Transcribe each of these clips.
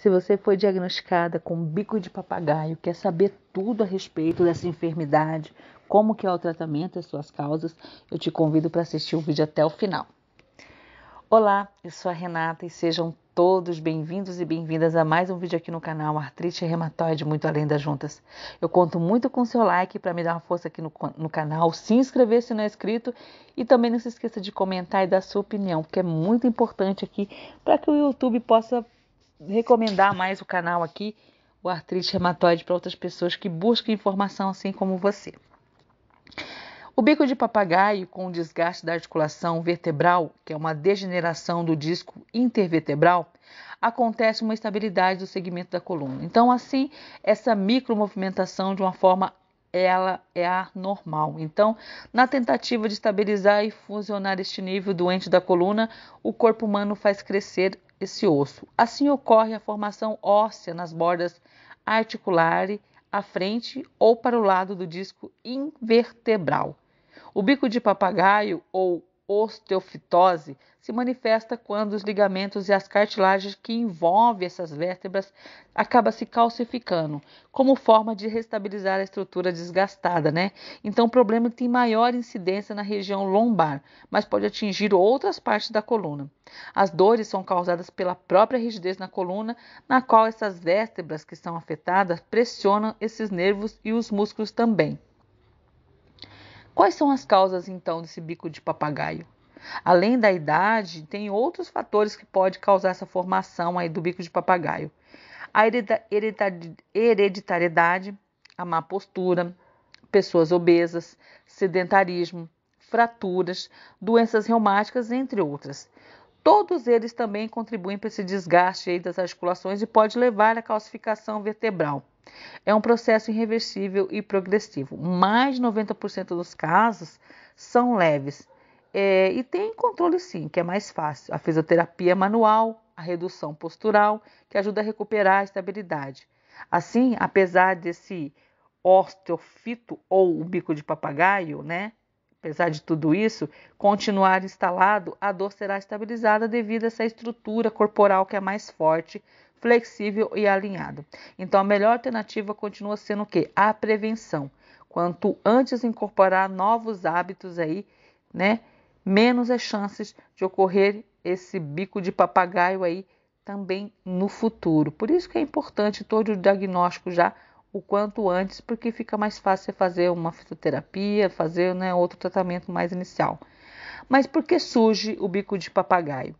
Se você foi diagnosticada com bico de papagaio, quer saber tudo a respeito dessa enfermidade, como que é o tratamento e suas causas, eu te convido para assistir o vídeo até o final. Olá, eu sou a Renata e sejam todos bem-vindos e bem-vindas a mais um vídeo aqui no canal Artrite Reumatoide Muito Além das Juntas. Eu conto muito com seu like para me dar uma força aqui no, no canal, se inscrever se não é inscrito e também não se esqueça de comentar e dar sua opinião, que é muito importante aqui para que o YouTube possa recomendar mais o canal aqui, o Artrite Reumatoide, para outras pessoas que buscam informação assim como você. O bico de papagaio com o desgaste da articulação vertebral, que é uma degeneração do disco intervertebral, acontece uma estabilidade do segmento da coluna. Então, assim, essa micromovimentação de uma forma ela é anormal. Então, na tentativa de estabilizar e funcionar este nível doente da coluna, o corpo humano faz crescer esse osso. Assim ocorre a formação óssea nas bordas articulares à frente ou para o lado do disco invertebral. O bico de papagaio ou osteofitose se manifesta quando os ligamentos e as cartilagens que envolvem essas vértebras acabam se calcificando, como forma de restabilizar a estrutura desgastada, né? Então o problema tem maior incidência na região lombar, mas pode atingir outras partes da coluna. As dores são causadas pela própria rigidez na coluna, na qual essas vértebras que são afetadas pressionam esses nervos e os músculos também. Quais são as causas então desse bico de papagaio? Além da idade, tem outros fatores que pode causar essa formação aí do bico de papagaio. A hereditariedade, a má postura, pessoas obesas, sedentarismo, fraturas, doenças reumáticas, entre outras. Todos eles também contribuem para esse desgaste das articulações e pode levar à calcificação vertebral. É um processo irreversível e progressivo. Mais de 90% dos casos são leves é, e tem controle sim, que é mais fácil. A fisioterapia manual, a redução postural, que ajuda a recuperar a estabilidade. Assim, apesar desse osteofito ou o bico de papagaio, né? Apesar de tudo isso, continuar instalado, a dor será estabilizada devido a essa estrutura corporal que é mais forte, flexível e alinhado. Então, a melhor alternativa continua sendo o quê? A prevenção. Quanto antes incorporar novos hábitos aí, né? Menos as é chances de ocorrer esse bico de papagaio aí também no futuro. Por isso que é importante todo o diagnóstico já o quanto antes, porque fica mais fácil fazer uma fitoterapia, fazer né, outro tratamento mais inicial. Mas por que surge o bico de papagaio?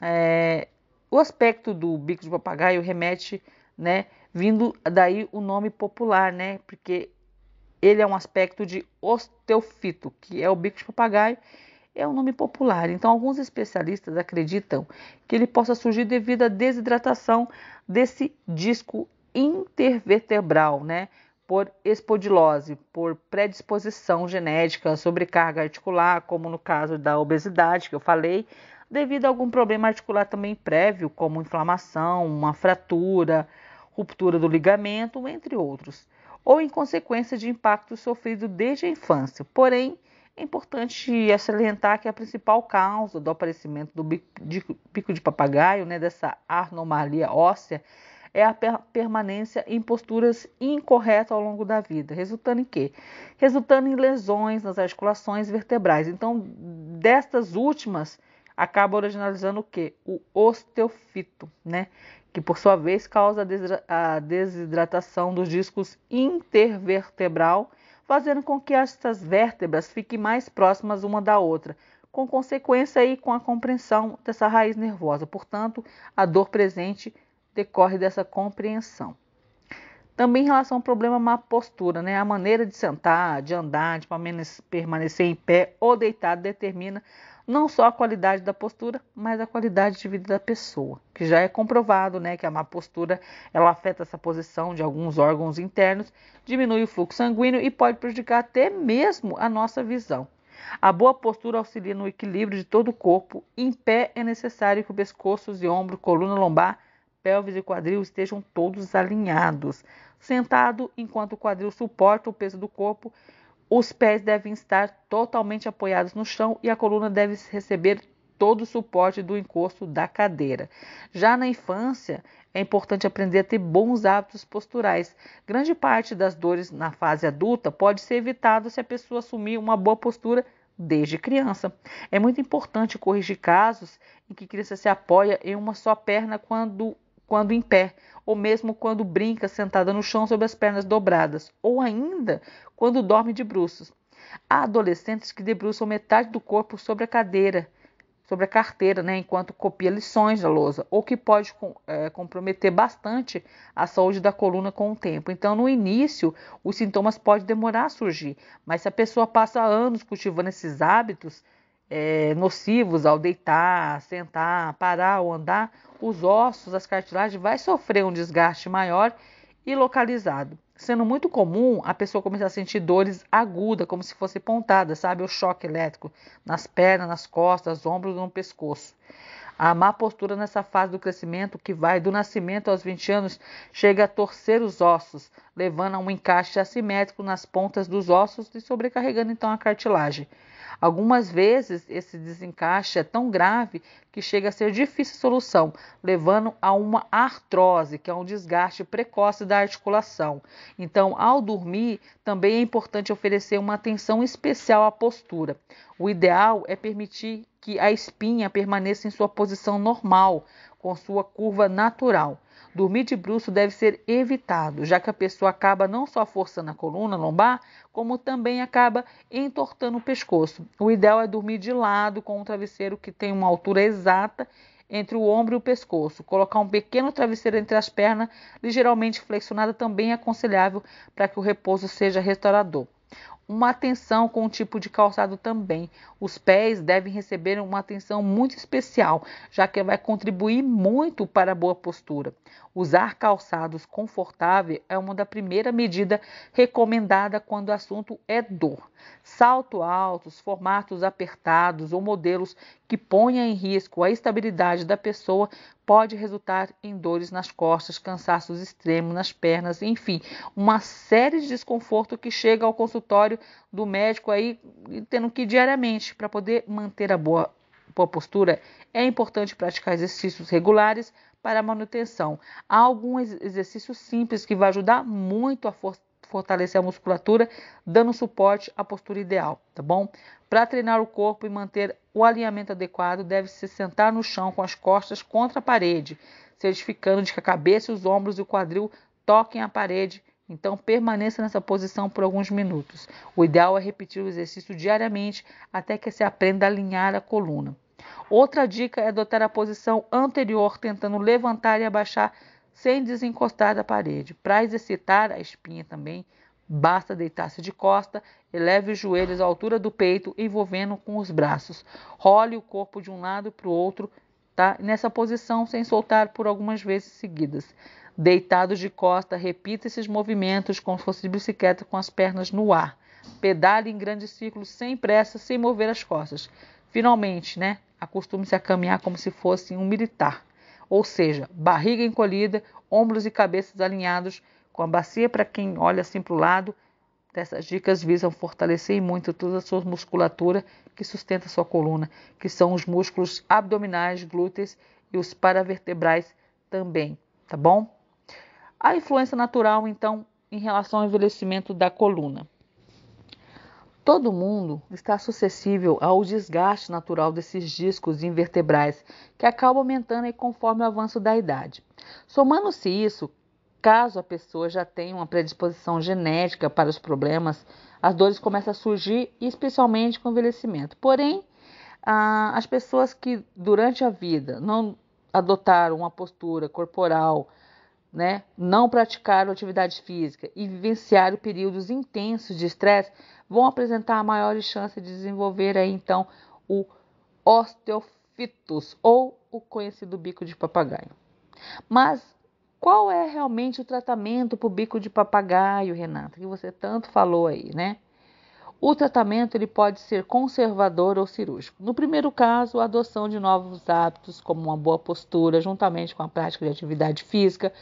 É, o aspecto do bico de papagaio remete, né, vindo daí o nome popular, né, porque ele é um aspecto de osteofito, que é o bico de papagaio, é um nome popular. Então, alguns especialistas acreditam que ele possa surgir devido à desidratação desse disco intervertebral, né, por espodilose, por predisposição genética, sobrecarga articular, como no caso da obesidade que eu falei, devido a algum problema articular também prévio, como inflamação, uma fratura, ruptura do ligamento, entre outros, ou em consequência de impacto sofrido desde a infância. Porém, é importante salientar que a principal causa do aparecimento do bico de, papagaio, né, dessa anomalia óssea, é a permanência em posturas incorretas ao longo da vida, resultando em quê? Resultando em lesões nas articulações vertebrais. Então, destas últimas, acaba originalizando o que? O osteofito, né? Que por sua vez causa a desidratação dos discos intervertebral, fazendo com que estas vértebras fiquem mais próximas uma da outra, com consequência aí com a compreensão dessa raiz nervosa. Portanto, a dor presente decorre dessa compreensão. Também em relação ao problema má postura, né? A maneira de sentar, de andar, de permanecer em pé ou deitado determina não só a qualidade da postura, mas a qualidade de vida da pessoa, que já é comprovado, né, que a má postura ela afeta essa posição de alguns órgãos internos, diminui o fluxo sanguíneo e pode prejudicar até mesmo a nossa visão. A boa postura auxilia no equilíbrio de todo o corpo. Em pé é necessário que o pescoço e ombro, coluna lombar, pelvis e quadril estejam todos alinhados. Sentado, enquanto o quadril suporta o peso do corpo, os pés devem estar totalmente apoiados no chão e a coluna deve receber todo o suporte do encosto da cadeira. Já na infância, é importante aprender a ter bons hábitos posturais. Grande parte das dores na fase adulta pode ser evitada se a pessoa assumir uma boa postura desde criança. É muito importante corrigir casos em que a criança se apoia em uma só perna quando quando em pé, ou mesmo quando brinca sentada no chão sobre as pernas dobradas, ou ainda quando dorme de bruços. Há adolescentes que debruçam metade do corpo sobre a cadeira, sobre a carteira, né, enquanto copia lições da lousa, ou que pode é, comprometer bastante a saúde da coluna com o tempo. Então, no início, os sintomas podem demorar a surgir, mas se a pessoa passa anos cultivando esses hábitos, é, nocivos ao deitar, sentar, parar ou andar, os ossos, as cartilagens vai sofrer um desgaste maior e localizado. Sendo muito comum a pessoa começar a sentir dores agudas, como se fosse pontada, sabe? O choque elétrico nas pernas, nas costas, ombros, no pescoço. A má postura nessa fase do crescimento, que vai do nascimento aos 20 anos, chega a torcer os ossos, levando a um encaixe assimétrico nas pontas dos ossos e sobrecarregando então a cartilagem. Algumas vezes esse desencaixe é tão grave que chega a ser difícil solução, levando a uma artrose, que é um desgaste precoce da articulação. Então, ao dormir, também é importante oferecer uma atenção especial à postura. O ideal é permitir que a espinha permaneça em sua posição normal, com sua curva natural. Dormir de bruço deve ser evitado, já que a pessoa acaba não só forçando a coluna lombar, como também acaba entortando o pescoço. O ideal é dormir de lado com um travesseiro que tem uma altura exata entre o ombro e o pescoço. Colocar um pequeno travesseiro entre as pernas, ligeiramente flexionada, também é aconselhável para que o repouso seja restaurador uma atenção com o tipo de calçado também. Os pés devem receber uma atenção muito especial, já que vai contribuir muito para a boa postura. Usar calçados confortáveis é uma da primeira medida recomendada quando o assunto é dor salto altos, formatos apertados ou modelos que ponha em risco a estabilidade da pessoa pode resultar em dores nas costas, cansaços extremos nas pernas, enfim, uma série de desconforto que chega ao consultório do médico aí tendo que ir diariamente para poder manter a boa, boa postura. É importante praticar exercícios regulares para manutenção. Há algum exercício simples que vai ajudar muito a força fortalecer a musculatura, dando suporte à postura ideal, tá bom? Para treinar o corpo e manter o alinhamento adequado, deve se sentar no chão com as costas contra a parede, certificando de que a cabeça, os ombros e o quadril toquem a parede. Então, permaneça nessa posição por alguns minutos. O ideal é repetir o exercício diariamente até que se aprenda a alinhar a coluna. Outra dica é adotar a posição anterior, tentando levantar e abaixar sem desencostar da parede. Para exercitar a espinha também, basta deitar-se de costa, eleve os joelhos à altura do peito, envolvendo com os braços. Role o corpo de um lado para o outro, tá? Nessa posição, sem soltar por algumas vezes seguidas. Deitado de costa, repita esses movimentos como se fosse de bicicleta com as pernas no ar. Pedale em grandes círculos sem pressa, sem mover as costas. Finalmente, né? Acostume-se a caminhar como se fosse um militar ou seja, barriga encolhida, ombros e cabeças alinhados, com a bacia para quem olha assim para o lado. Essas dicas visam fortalecer muito toda a sua musculatura que sustenta a sua coluna, que são os músculos abdominais, glúteos e os paravertebrais também, tá bom? A influência natural, então, em relação ao envelhecimento da coluna. Todo mundo está suscetível ao desgaste natural desses discos invertebrais, que acaba aumentando conforme o avanço da idade. Somando-se isso, caso a pessoa já tenha uma predisposição genética para os problemas, as dores começam a surgir, especialmente com o envelhecimento. Porém, as pessoas que durante a vida não adotaram uma postura corporal né, não praticar atividade física e vivenciar períodos intensos de estresse vão apresentar a maior chance de desenvolver aí então o osteofitus ou o conhecido bico de papagaio. Mas qual é realmente o tratamento para o bico de papagaio, Renata, que você tanto falou aí, né? O tratamento ele pode ser conservador ou cirúrgico. No primeiro caso, a adoção de novos hábitos, como uma boa postura, juntamente com a prática de atividade física,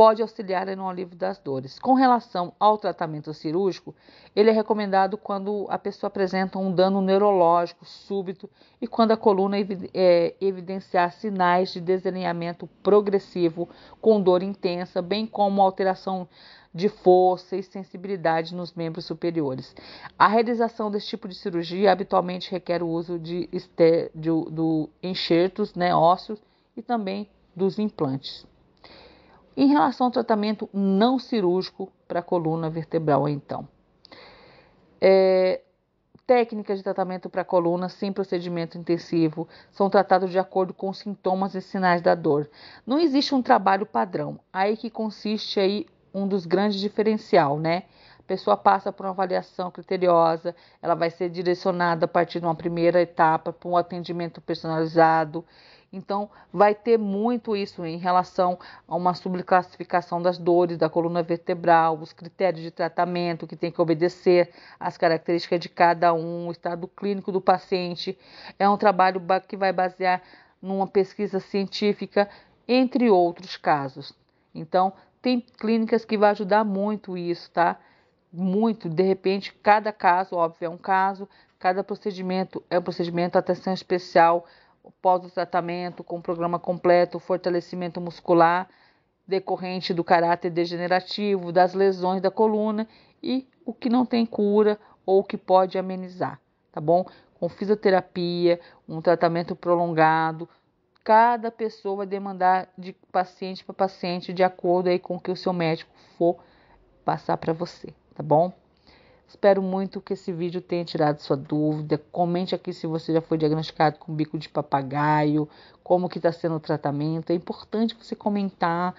pode auxiliar no alívio das dores. Com relação ao tratamento cirúrgico, ele é recomendado quando a pessoa apresenta um dano neurológico súbito e quando a coluna é, evidenciar sinais de desalinhamento progressivo com dor intensa, bem como alteração de força e sensibilidade nos membros superiores. A realização desse tipo de cirurgia habitualmente requer o uso de, de... enxertos né, ósseos e também dos implantes. Em relação ao tratamento não cirúrgico para a coluna vertebral, então. É, técnicas de tratamento para a coluna sem procedimento intensivo são tratados de acordo com sintomas e sinais da dor. Não existe um trabalho padrão. Aí que consiste aí um dos grandes diferencial, né? A pessoa passa por uma avaliação criteriosa, ela vai ser direcionada a partir de uma primeira etapa para um atendimento personalizado então, vai ter muito isso em relação a uma subclassificação das dores da coluna vertebral, os critérios de tratamento que tem que obedecer, as características de cada um, o estado clínico do paciente. É um trabalho que vai basear numa pesquisa científica, entre outros casos. Então, tem clínicas que vai ajudar muito isso, tá? Muito, de repente, cada caso, óbvio, é um caso, cada procedimento é um procedimento, atenção especial, pós o tratamento, com programa completo, fortalecimento muscular decorrente do caráter degenerativo, das lesões da coluna e o que não tem cura ou que pode amenizar, tá bom? Com fisioterapia, um tratamento prolongado, cada pessoa vai demandar de paciente para paciente de acordo aí com o que o seu médico for passar para você, tá bom? Espero muito que esse vídeo tenha tirado sua dúvida. Comente aqui se você já foi diagnosticado com bico de papagaio, como que está sendo o tratamento. É importante você comentar,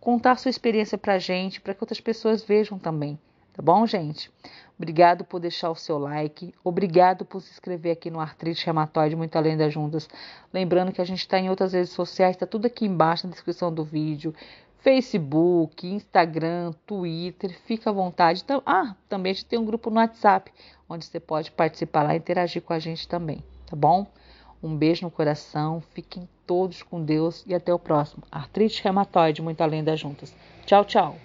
contar sua experiência para a gente, para que outras pessoas vejam também. Tá bom, gente? Obrigado por deixar o seu like. Obrigado por se inscrever aqui no Artrite Reumatoide Muito Além das Juntas. Lembrando que a gente está em outras redes sociais, está tudo aqui embaixo na descrição do vídeo. Facebook, Instagram, Twitter, fica à vontade. Ah, também a gente tem um grupo no WhatsApp, onde você pode participar lá e interagir com a gente também, tá bom? Um beijo no coração, fiquem todos com Deus e até o próximo. Artrite reumatoide, muito além das juntas. Tchau, tchau.